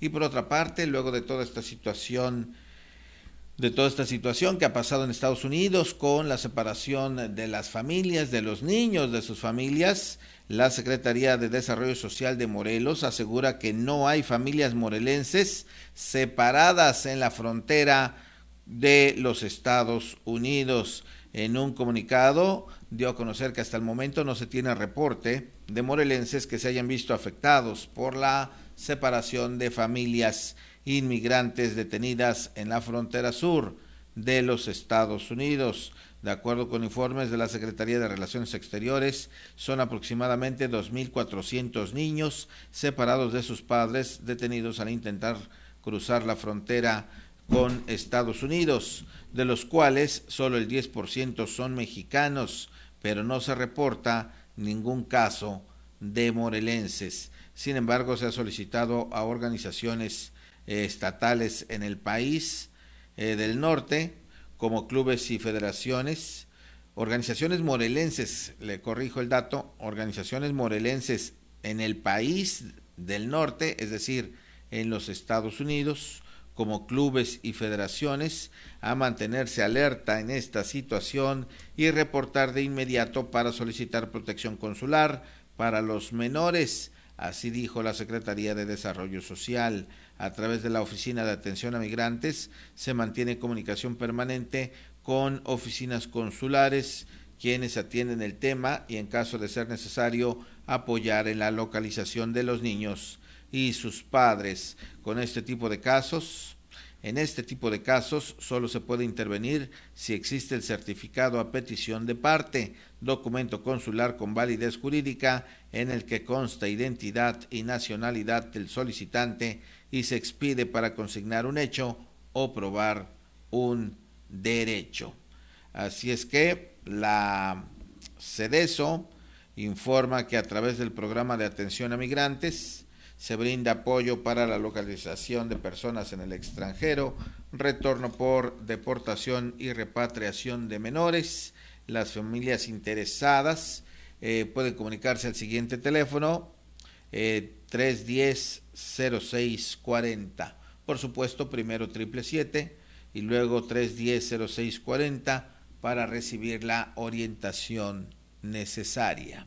Y por otra parte, luego de toda esta situación de toda esta situación que ha pasado en Estados Unidos con la separación de las familias, de los niños, de sus familias, la Secretaría de Desarrollo Social de Morelos asegura que no hay familias morelenses separadas en la frontera de los Estados Unidos. En un comunicado dio a conocer que hasta el momento no se tiene reporte de morelenses que se hayan visto afectados por la separación de familias inmigrantes detenidas en la frontera sur de los Estados Unidos. De acuerdo con informes de la Secretaría de Relaciones Exteriores, son aproximadamente 2.400 niños separados de sus padres detenidos al intentar cruzar la frontera con Estados Unidos, de los cuales solo el 10% son mexicanos, pero no se reporta ningún caso de morelenses. Sin embargo, se ha solicitado a organizaciones eh, estatales en el país eh, del norte, como clubes y federaciones, organizaciones morelenses, le corrijo el dato, organizaciones morelenses en el país del norte, es decir, en los Estados Unidos, como clubes y federaciones a mantenerse alerta en esta situación y reportar de inmediato para solicitar protección consular para los menores. Así dijo la Secretaría de Desarrollo Social. A través de la Oficina de Atención a Migrantes se mantiene comunicación permanente con oficinas consulares, quienes atienden el tema y en caso de ser necesario apoyar en la localización de los niños y sus padres. Con este tipo de casos, en este tipo de casos solo se puede intervenir si existe el certificado a petición de parte, documento consular con validez jurídica en el que consta identidad y nacionalidad del solicitante y se expide para consignar un hecho o probar un derecho. Así es que la CEDESO informa que a través del programa de atención a migrantes, se brinda apoyo para la localización de personas en el extranjero, retorno por deportación y repatriación de menores. Las familias interesadas eh, pueden comunicarse al siguiente teléfono 310-0640. Eh, por supuesto, primero 777 y luego 310-0640 para recibir la orientación necesaria.